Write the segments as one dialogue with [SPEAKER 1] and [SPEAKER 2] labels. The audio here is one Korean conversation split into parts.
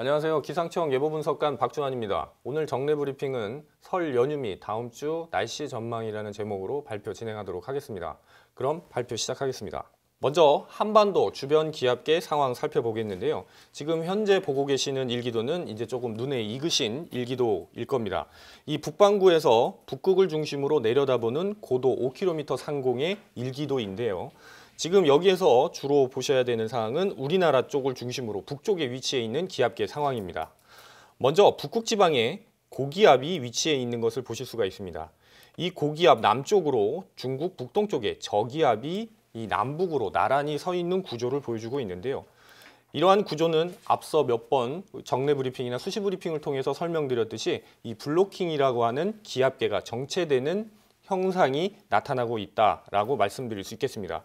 [SPEAKER 1] 안녕하세요. 기상청 예보분석관 박준환입니다. 오늘 정례 브리핑은 설 연휴 및 다음 주 날씨 전망이라는 제목으로 발표 진행하도록 하겠습니다. 그럼 발표 시작하겠습니다. 먼저 한반도 주변 기압계 상황 살펴보겠는데요. 지금 현재 보고 계시는 일기도는 이제 조금 눈에 익으신 일기도일 겁니다. 이 북반구에서 북극을 중심으로 내려다보는 고도 5km 상공의 일기도인데요. 지금 여기에서 주로 보셔야 되는 사항은 우리나라 쪽을 중심으로 북쪽에 위치해 있는 기압계 상황입니다. 먼저 북극 지방에 고기압이 위치해 있는 것을 보실 수가 있습니다. 이 고기압 남쪽으로 중국 북동쪽에 저기압이 이 남북으로 나란히 서 있는 구조를 보여주고 있는데요. 이러한 구조는 앞서 몇 번 정례 브리핑이나 수시 브리핑을 통해서 설명드렸듯이 이 블로킹이라고 하는 기압계가 정체되는 형상이 나타나고 있다라고 말씀드릴 수 있겠습니다.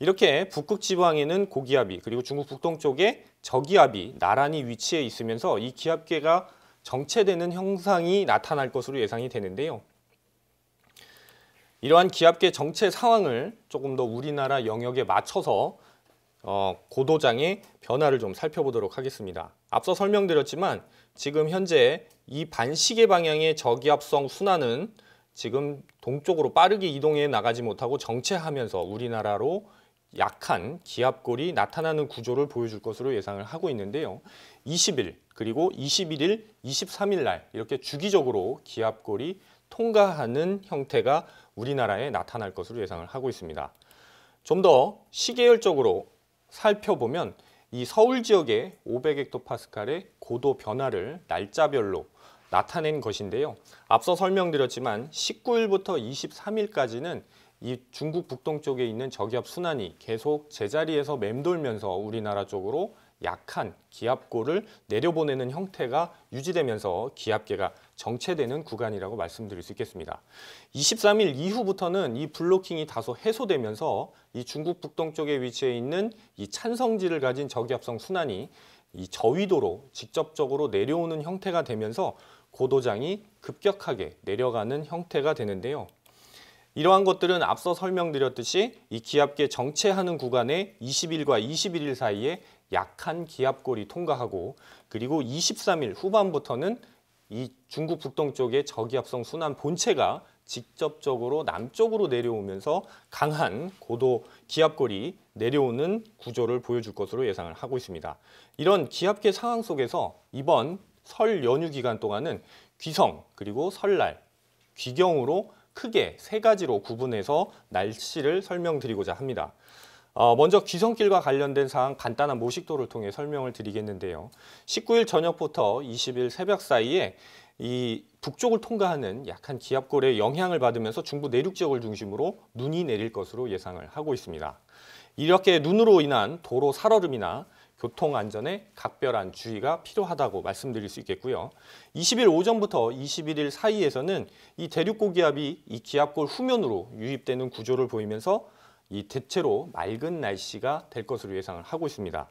[SPEAKER 1] 이렇게 북극 지방에는 고기압이 그리고 중국 북동쪽에 저기압이 나란히 위치해 있으면서 이 기압계가 정체되는 형상이 나타날 것으로 예상이 되는데요. 이러한 기압계 정체 상황을 조금 더 우리나라 영역에 맞춰서 어, 고도장의 변화를 좀 살펴보도록 하겠습니다. 앞서 설명드렸지만 지금 현재 이 반시계 방향의 저기압성 순환은 지금 동쪽으로 빠르게 이동해 나가지 못하고 정체하면서 우리나라로 약한 기압골이 나타나는 구조를 보여줄 것으로 예상을 하고 있는데요. 20일 그리고 21일, 23일 날 이렇게 주기적으로 기압골이 통과하는 형태가 우리나라에 나타날 것으로 예상을 하고 있습니다. 좀 더 시계열적으로 살펴보면 이 서울 지역의 500헥토파스칼의 고도 변화를 날짜별로 나타낸 것인데요. 앞서 설명드렸지만 19일부터 23일까지는 이 중국 북동쪽에 있는 저기압 순환이 계속 제자리에서 맴돌면서 우리나라 쪽으로 약한 기압골을 내려보내는 형태가 유지되면서 기압계가 정체되는 구간이라고 말씀드릴 수 있겠습니다. 23일 이후부터는 이 블로킹이 다소 해소되면서 이 중국 북동쪽에 위치해 있는 이 찬성지를 가진 저기압성 순환이 이 저위도로 직접적으로 내려오는 형태가 되면서 고도장이 급격하게 내려가는 형태가 되는데요. 이러한 것들은 앞서 설명드렸듯이 이 기압계 정체하는 구간에 20일과 21일 사이에 약한 기압골이 통과하고 그리고 23일 후반부터는 이 중국 북동쪽의 저기압성 순환 본체가 직접적으로 남쪽으로 내려오면서 강한 고도 기압골이 내려오는 구조를 보여줄 것으로 예상을 하고 있습니다. 이런 기압계 상황 속에서 이번 설 연휴 기간 동안은 귀성 그리고 설날 귀경으로 크게 세 가지로 구분해서 날씨를 설명드리고자 합니다. 어, 먼저 귀성길과 관련된 사항 간단한 모식도를 통해 설명을 드리겠는데요. 19일 저녁부터 20일 새벽 사이에 이 북쪽을 통과하는 약한 기압골의 영향을 받으면서 중부 내륙 지역을 중심으로 눈이 내릴 것으로 예상을 하고 있습니다. 이렇게 눈으로 인한 도로 살얼음이나 교통 안전에 각별한 주의가 필요하다고 말씀드릴 수 있겠고요. 20일 오전부터 21일 사이에서는 이 대륙고기압이 이 기압골 후면으로 유입되는 구조를 보이면서 이 대체로 맑은 날씨가 될 것으로 예상을 하고 있습니다.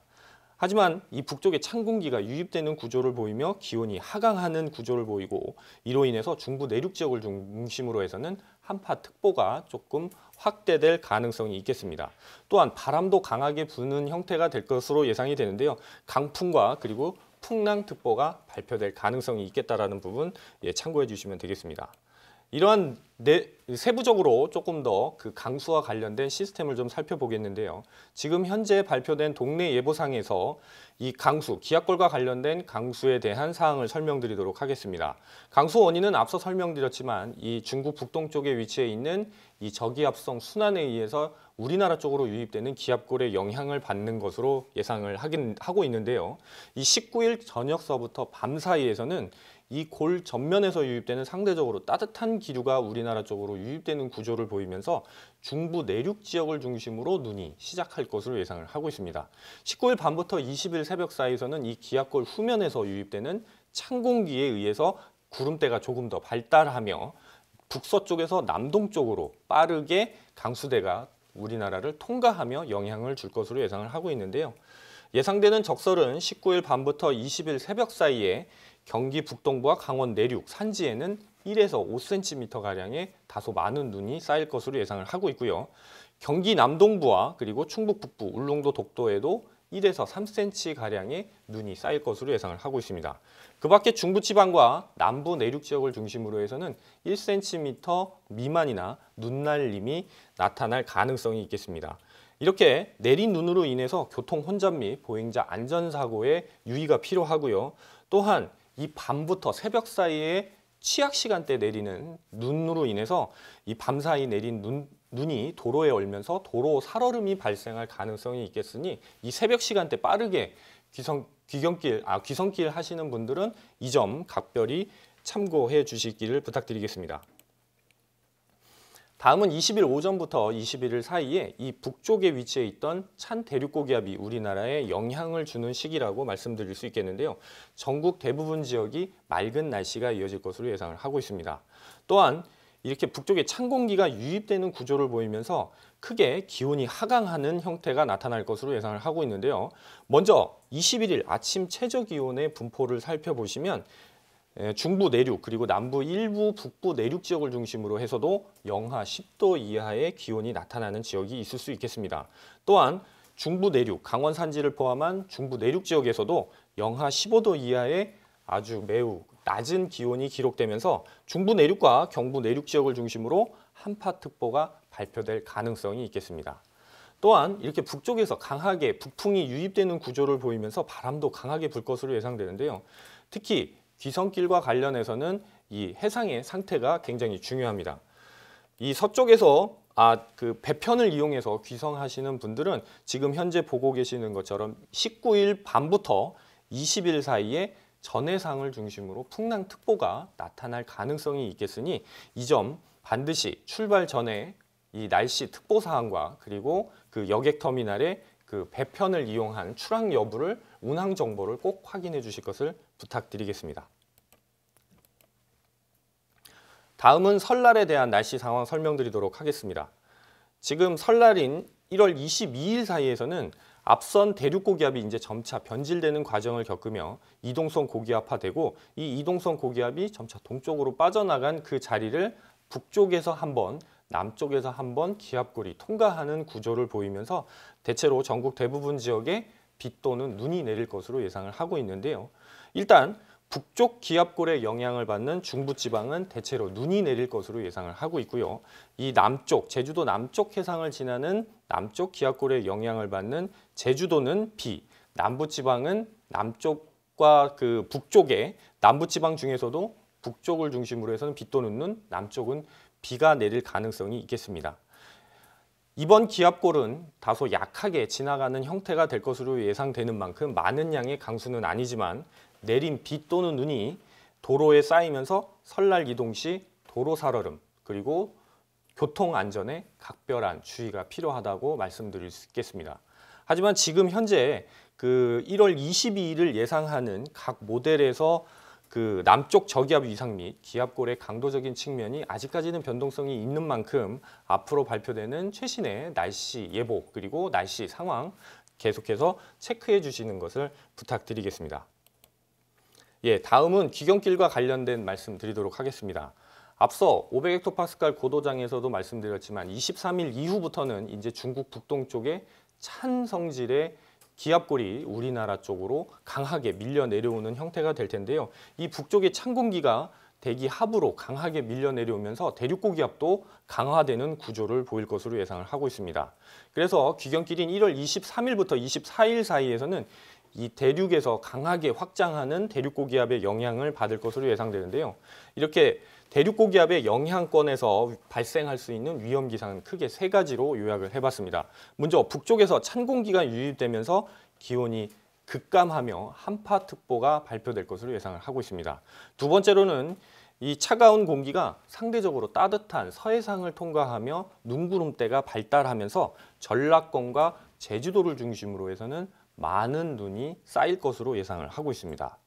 [SPEAKER 1] 하지만 이 북쪽에 찬 공기가 유입되는 구조를 보이며 기온이 하강하는 구조를 보이고 이로 인해서 중부 내륙 지역을 중심으로 해서는 한파특보가 조금 확대될 가능성이 있겠습니다. 또한 바람도 강하게 부는 형태가 될 것으로 예상이 되는데요. 강풍과 그리고 풍랑특보가 발표될 가능성이 있겠다라는 부분 예, 참고해 주시면 되겠습니다. 이러한 내, 세부적으로 조금 더 그 강수와 관련된 시스템을 좀 살펴보겠는데요. 지금 현재 발표된 동네 예보상에서 이 강수, 기압골과 관련된 강수에 대한 사항을 설명드리도록 하겠습니다. 강수 원인은 앞서 설명드렸지만 이 중국 북동쪽에 위치해 있는 이 저기압성 순환에 의해서 우리나라 쪽으로 유입되는 기압골의 영향을 받는 것으로 예상을 하긴 하고 있는데요. 이 19일 저녁서부터 밤 사이에서는 이골 전면에서 유입되는 상대적으로 따뜻한 기류가 우리나라 쪽으로 유입되는 구조를 보이면서 중부 내륙 지역을 중심으로 눈이 시작할 것으로 예상을 하고 있습니다. 19일 밤부터 20일 새벽 사이에서는 이 기압골 후면에서 유입되는 찬 공기에 의해서 구름대가 조금 더 발달하며 북서쪽에서 남동쪽으로 빠르게 강수대가 우리나라를 통과하며 영향을 줄 것으로 예상을 하고 있는데요. 예상되는 적설은 19일 밤부터 20일 새벽 사이에 경기 북동부와 강원 내륙, 산지에는 1에서 5cm가량의 다소 많은 눈이 쌓일 것으로 예상을 하고 있고요. 경기 남동부와 그리고 충북 북부, 울릉도 독도에도 1에서 3cm가량의 눈이 쌓일 것으로 예상을 하고 있습니다. 그 밖에 중부지방과 남부 내륙 지역을 중심으로 해서는 1cm 미만이나 눈날림이 나타날 가능성이 있겠습니다. 이렇게 내린 눈으로 인해서 교통 혼잡 및 보행자 안전사고에 유의가 필요하고요. 또한 이 밤부터 새벽 사이에 취약 시간대 내리는 눈으로 인해서 이 밤 사이 내린 눈, 눈이 도로에 얼면서 도로 살얼음이 발생할 가능성이 있겠으니 이 새벽 시간대 빠르게 귀성, 귀경길, 아, 귀성길 하시는 분들은 이 점 각별히 참고해 주시기를 부탁드리겠습니다. 다음은 20일 오전부터 21일 사이에 이 북쪽에 위치해 있던 찬 대륙고기압이 우리나라에 영향을 주는 시기라고 말씀드릴 수 있겠는데요. 전국 대부분 지역이 맑은 날씨가 이어질 것으로 예상을 하고 있습니다. 또한 이렇게 북쪽에 찬 공기가 유입되는 구조를 보이면서 크게 기온이 하강하는 형태가 나타날 것으로 예상을 하고 있는데요. 먼저 21일 아침 최저 기온의 분포를 살펴보시면 예, 중부 내륙 그리고 남부 일부 북부 내륙 지역을 중심으로 해서도 영하 10도 이하의 기온이 나타나는 지역이 있을 수 있겠습니다. 또한 중부 내륙, 강원 산지를 포함한 중부 내륙 지역에서도 영하 15도 이하의 아주 매우 낮은 기온이 기록되면서 중부 내륙과 경부 내륙 지역을 중심으로 한파특보가 발표될 가능성이 있겠습니다. 또한 이렇게 북쪽에서 강하게 북풍이 유입되는 구조를 보이면서 바람도 강하게 불 것으로 예상되는데요. 특히 귀성길과 관련해서는 이 해상의 상태가 굉장히 중요합니다. 이 서쪽에서 아, 그 배편을 이용해서 귀성하시는 분들은 지금 현재 보고 계시는 것처럼 19일 밤부터 20일 사이에 전해상을 중심으로 풍랑특보가 나타날 가능성이 있겠으니 이 점 반드시 출발 전에 이 날씨 특보 사항과 그리고 그 여객터미널의 그 배편을 이용한 출항 여부를 운항 정보를 꼭 확인해 주실 것을 부탁드리겠습니다. 다음은 설날에 대한 날씨 상황 설명드리도록 하겠습니다. 지금 설날인 1월 22일 사이에서는 앞선 대륙 고기압이 이제 점차 변질되는 과정을 겪으며 이동성 고기압화되고 이 이동성 고기압이 점차 동쪽으로 빠져나간 그 자리를 북쪽에서 한번 남쪽에서 한번 기압골이 통과하는 구조를 보이면서 대체로 전국 대부분 지역에 비 또는 눈이 내릴 것으로 예상을 하고 있는데요. 일단 북쪽 기압골의 영향을 받는 중부지방은 대체로 눈이 내릴 것으로 예상을 하고 있고요. 이 남쪽, 제주도 남쪽 해상을 지나는 남쪽 기압골의 영향을 받는 제주도는 비, 남부지방은 남쪽과 그 북쪽에 남부지방 중에서도 북쪽을 중심으로 해서는 비 또는 눈, 남쪽은 비가 내릴 가능성이 있겠습니다. 이번 기압골은 다소 약하게 지나가는 형태가 될 것으로 예상되는 만큼 많은 양의 강수는 아니지만 내린 비 또는 눈이 도로에 쌓이면서 설날 이동 시 도로 살얼음 그리고 교통 안전에 각별한 주의가 필요하다고 말씀드릴 수 있겠습니다. 하지만 지금 현재 그 1월 22일을 예상하는 각 모델에서 그 남쪽 저기압 위상 및 기압골의 강도적인 측면이 아직까지는 변동성이 있는 만큼 앞으로 발표되는 최신의 날씨 예보 그리고 날씨 상황 계속해서 체크해 주시는 것을 부탁드리겠습니다. 예, 다음은 귀경길과 관련된 말씀 드리도록 하겠습니다. 앞서 500헥토파스칼 고도장에서도 말씀드렸지만 23일 이후부터는 이제 중국 북동쪽에 찬 성질의 기압골이 우리나라 쪽으로 강하게 밀려 내려오는 형태가 될 텐데요. 이 북쪽의 찬 공기가 대기 하부로 강하게 밀려 내려오면서 대륙 고기압도 강화되는 구조를 보일 것으로 예상을 하고 있습니다. 그래서 귀경길인 1월 23일부터 24일 사이에서는 이 대륙에서 강하게 확장하는 대륙 고기압의 영향을 받을 것으로 예상되는데요. 이렇게 대륙 고기압의 영향권에서 발생할 수 있는 위험 기상은 크게 세 가지로 요약을 해봤습니다. 먼저 북쪽에서 찬 공기가 유입되면서 기온이 급감하며 한파특보가 발표될 것으로 예상을 하고 있습니다. 두 번째로는 이 차가운 공기가 상대적으로 따뜻한 서해상을 통과하며 눈구름대가 발달하면서 전라권과 제주도를 중심으로 해서는 많은 눈이 쌓일 것으로 예상을 하고 있습니다.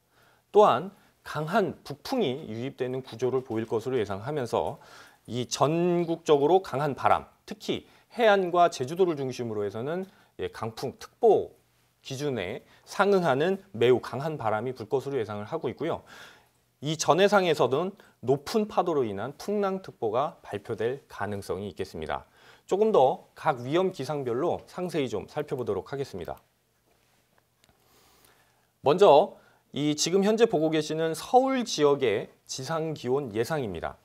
[SPEAKER 1] 또한 강한 북풍이 유입되는 구조를 보일 것으로 예상하면서 이 전국적으로 강한 바람, 특히 해안과 제주도를 중심으로 해서는 예, 강풍 특보 기준에 상응하는 매우 강한 바람이 불 것으로 예상을 하고 있고요. 이 전해상에서는 높은 파도로 인한 풍랑특보가 발표될 가능성이 있겠습니다. 조금 더 각 위험 기상별로 상세히 좀 살펴보도록 하겠습니다. 먼저 이 지금 현재 보고 계시는 서울 지역의 지상 기온 예상입니다.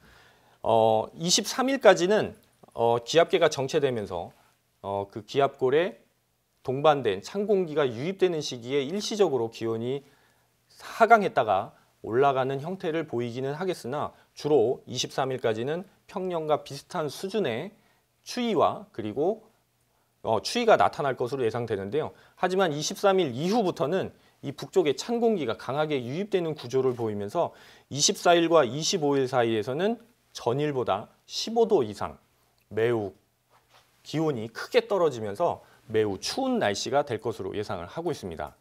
[SPEAKER 1] 어, 23일까지는 어, 기압계가 정체되면서 어, 그 기압골에 동반된 찬 공기가 유입되는 시기에 일시적으로 기온이 하강했다가 올라가는 형태를 보이기는 하겠으나 주로 23일까지는 평년과 비슷한 수준의 추위와 그리고 어, 추위가 나타날 것으로 예상되는데요. 하지만 23일 이후부터는 이 북쪽에 찬 공기가 강하게 유입되는 구조를 보이면서 24일과 25일 사이에서는 전일보다 15도 이상 매우 기온이 크게 떨어지면서 매우 추운 날씨가 될 것으로 예상을 하고 있습니다.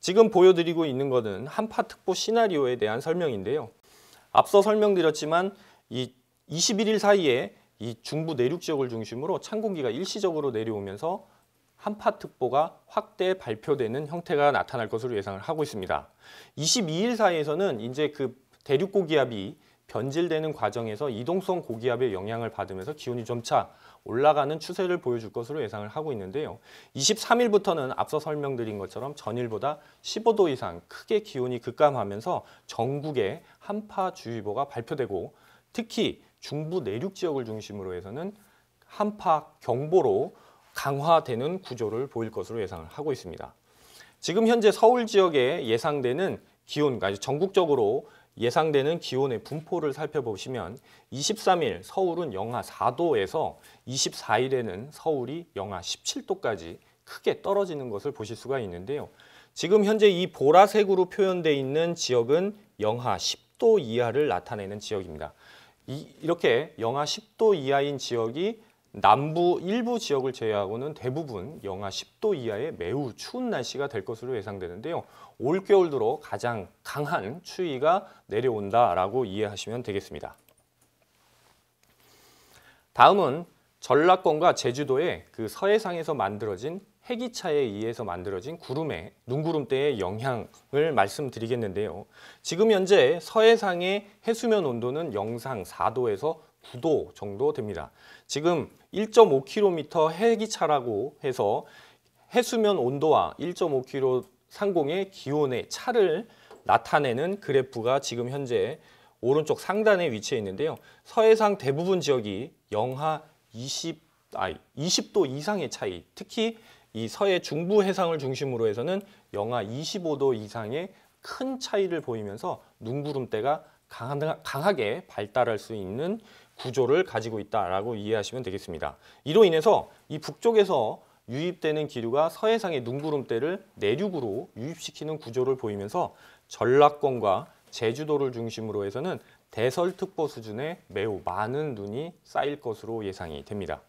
[SPEAKER 1] 지금 보여드리고 있는 것은 한파특보 시나리오에 대한 설명인데요. 앞서 설명드렸지만 이 21일 사이에 이 중부 내륙 지역을 중심으로 찬 공기가 일시적으로 내려오면서 한파특보가 확대 발표되는 형태가 나타날 것으로 예상을 하고 있습니다. 22일 사이에서는 이제 그 대륙 고기압이 변질되는 과정에서 이동성 고기압의 영향을 받으면서 기온이 점차 올라가는 추세를 보여줄 것으로 예상을 하고 있는데요. 23일부터는 앞서 설명드린 것처럼 전일보다 15도 이상 크게 기온이 급감하면서 전국에 한파주의보가 발표되고 특히 중부 내륙 지역을 중심으로 해서는 한파 경보로 강화되는 구조를 보일 것으로 예상을 하고 있습니다. 지금 현재 서울 지역에 예상되는 기온 그러니까 전국적으로 예상되는 기온의 분포를 살펴보시면 23일 서울은 영하 4도에서 24일에는 서울이 영하 17도까지 크게 떨어지는 것을 보실 수가 있는데요. 지금 현재 이 보라색으로 표현되어 있는 지역은 영하 10도 이하를 나타내는 지역입니다. 이렇게 영하 10도 이하인 지역이 남부 일부 지역을 제외하고는 대부분 영하 10도 이하의 매우 추운 날씨가 될 것으로 예상되는데요. 올겨울 들어 가장 강한 추위가 내려온다라고 이해하시면 되겠습니다. 다음은 전라권과 제주도의 그 서해상에서 만들어진 해기차에 의해서 만들어진 구름의 눈구름대의 영향을 말씀드리겠는데요. 지금 현재 서해상의 해수면 온도는 영상 4도에서 9도 정도 됩니다. 지금 1.5km 헬기차라고 해서 해수면 온도와 1.5km 상공의 기온의 차를 나타내는 그래프가 지금 현재 오른쪽 상단에 위치해 있는데요. 서해상 대부분 지역이 영하 20, 아니 20도 이상의 차이, 특히 이 서해 중부 해상을 중심으로 해서는 영하 25도 이상의 큰 차이를 보이면서 눈구름대가 강하게 발달할 수 있는 구조를 가지고 있다라고 이해하시면 되겠습니다. 이로 인해서 이 북쪽에서 유입되는 기류가 서해상의 눈구름대를 내륙으로 유입시키는 구조를 보이면서 전라권과 제주도를 중심으로 해서는 대설특보 수준의 매우 많은 눈이 쌓일 것으로 예상이 됩니다.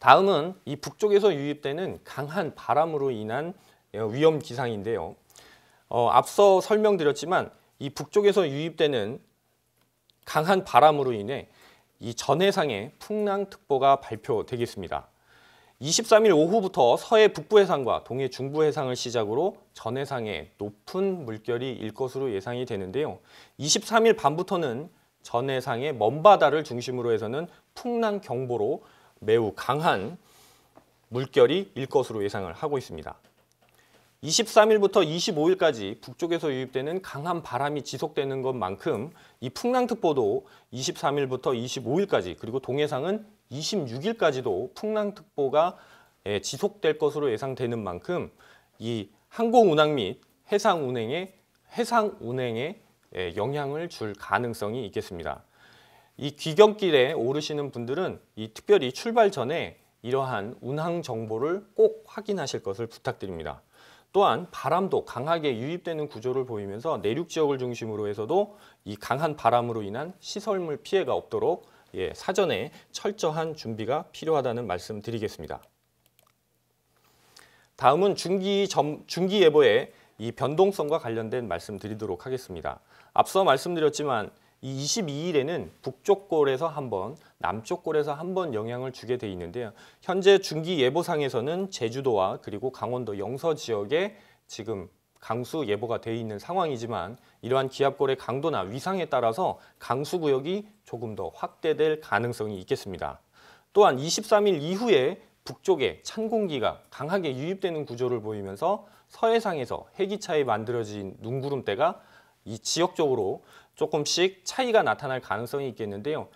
[SPEAKER 1] 다음은 이 북쪽에서 유입되는 강한 바람으로 인한 어, 위험 기상인데요. 어, 앞서 설명드렸지만 이 북쪽에서 유입되는 강한 바람으로 인해 이 전해상에 풍랑특보가 발표되겠습니다. 23일 오후부터 서해 북부 해상과 동해 중부 해상을 시작으로 전해상에 높은 물결이 일 것으로 예상이 되는데요. 23일 밤부터는 전해상의 먼바다를 중심으로 해서는 풍랑 경보로 매우 강한 물결이 일 것으로 예상을 하고 있습니다. 23일부터 25일까지 북쪽에서 유입되는 강한 바람이 지속되는 것만큼 이 풍랑특보도 23일부터 25일까지 그리고 동해상은 26일까지도 풍랑특보가 예, 지속될 것으로 예상되는 만큼 이 항공 운항 및 해상 운행에 해상 운행에 예, 영향을 줄 가능성이 있겠습니다. 이 귀경길에 오르시는 분들은 이 특별히 출발 전에 이러한 운항 정보를 꼭 확인하실 것을 부탁드립니다. 또한 바람도 강하게 유입되는 구조를 보이면서 내륙 지역을 중심으로 해서도 이 강한 바람으로 인한 시설물 피해가 없도록 예, 사전에 철저한 준비가 필요하다는 말씀드리겠습니다. 다음은 중기 점, 중기 예보의 이 변동성과 관련된 말씀드리도록 하겠습니다. 앞서 말씀드렸지만 이 22일에는 북쪽 골에서 한 번, 남쪽 골에서 한 번 영향을 주게 돼 있는데요. 현재 중기 예보상에서는 제주도와 그리고 강원도 영서 지역에 지금 강수 예보가 돼 있는 상황이지만 이러한 기압골의 강도나 위상에 따라서 강수 구역이 조금 더 확대될 가능성이 있겠습니다. 또한 23일 이후에 북쪽에 찬 공기가 강하게 유입되는 구조를 보이면서 서해상에서 해기차에 만들어진 눈구름대가 이 지역적으로 조금씩 차이가 나타날 가능성이 있겠는데요.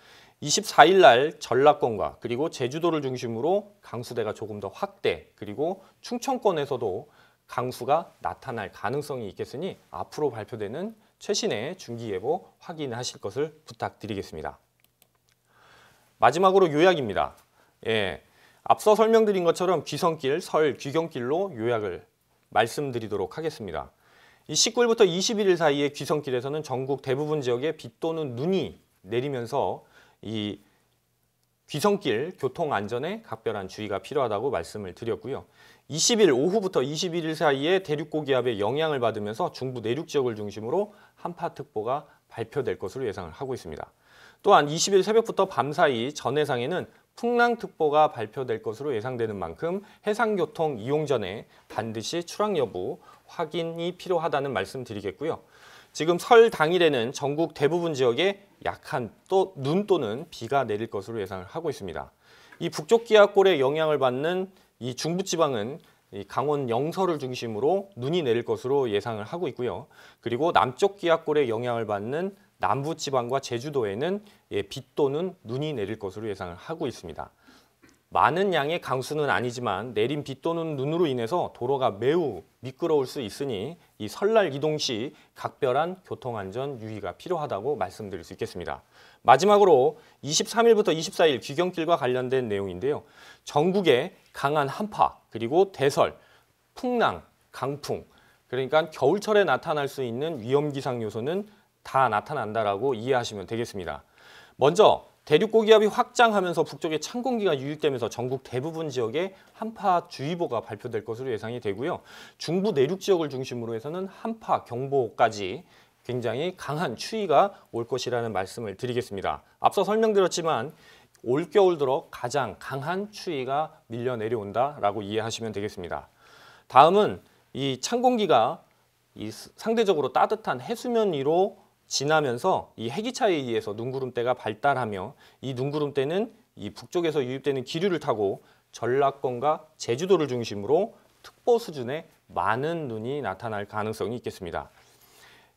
[SPEAKER 1] 24일 날 전라권과 그리고 제주도를 중심으로 강수대가 조금 더 확대 그리고 충청권에서도 강수가 나타날 가능성이 있겠으니 앞으로 발표되는 최신의 중기예보 확인하실 것을 부탁드리겠습니다. 마지막으로 요약입니다. 예, 앞서 설명드린 것처럼 귀성길, 설, 귀경길로 요약을 말씀드리도록 하겠습니다. 이 19일부터 21일 사이에 귀성길에서는 전국 대부분 지역에 비 또는 눈이 내리면서 이 귀성길 교통 안전에 각별한 주의가 필요하다고 말씀을 드렸고요. 20일 오후부터 21일 사이에 대륙 고기압의 영향을 받으면서 중부 내륙 지역을 중심으로 한파특보가 발표될 것으로 예상을 하고 있습니다. 또한 20일 새벽부터 밤 사이 전 해상에는 풍랑특보가 발표될 것으로 예상되는 만큼 해상교통 이용 전에 반드시 출항 여부 확인이 필요하다는 말씀드리겠고요. 지금 설 당일에는 전국 대부분 지역에 약한 또 눈 또는 비가 내릴 것으로 예상을 하고 있습니다. 이 북쪽 기압골의 영향을 받는 이 중부지방은 이 강원 영서를 중심으로 눈이 내릴 것으로 예상을 하고 있고요. 그리고 남쪽 기압골의 영향을 받는 남부 지방과 제주도에는 예, 비 또는 눈이 내릴 것으로 예상을 하고 있습니다. 많은 양의 강수는 아니지만 내린 비 또는 눈으로 인해서 도로가 매우 미끄러울 수 있으니 이 설날 이동 시 각별한 교통안전 유의가 필요하다고 말씀드릴 수 있겠습니다. 마지막으로 23일부터 24일 귀경길과 관련된 내용인데요. 전국에 강한 한파 그리고 대설, 풍랑, 강풍 그러니까 겨울철에 나타날 수 있는 위험 기상 요소는 다 나타난다라고 이해하시면 되겠습니다. 먼저 대륙 고기압이 확장하면서 북쪽의 찬 공기가 유입되면서 전국 대부분 지역에 한파주의보가 발표될 것으로 예상이 되고요. 중부 내륙 지역을 중심으로 해서는 한파 경보까지 굉장히 강한 추위가 올 것이라는 말씀을 드리겠습니다. 앞서 설명드렸지만 올겨울 들어 가장 강한 추위가 밀려 내려온다라고 이해하시면 되겠습니다. 다음은 이 찬 공기가 이 상대적으로 따뜻한 해수면 위로 지나면서 이 해기차에 의해서 눈구름대가 발달하며 이 눈구름대는 이 북쪽에서 유입되는 기류를 타고 전라권과 제주도를 중심으로 특보 수준의 많은 눈이 나타날 가능성이 있겠습니다.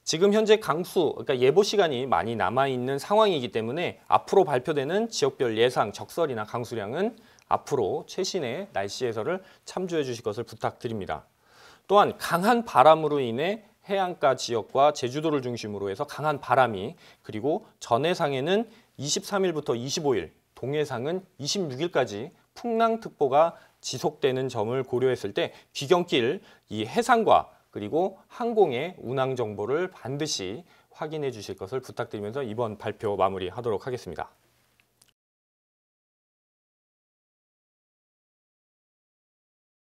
[SPEAKER 1] 지금 현재 강수, 그러니까 예보 시간이 많이 남아있는 상황이기 때문에 앞으로 발표되는 지역별 예상 적설이나 강수량은 앞으로 최신의 날씨 해설을 참조해 주실 것을 부탁드립니다. 또한 강한 바람으로 인해 해안가 지역과 제주도를 중심으로 해서 강한 바람이 그리고 전해상에는 23일부터 25일, 동해상은 26일까지 풍랑특보가 지속되는 점을 고려했을 때 귀경길, 이 해상과 그리고 항공의 운항 정보를 반드시 확인해 주실 것을 부탁드리면서 이번 발표 마무리하도록 하겠습니다.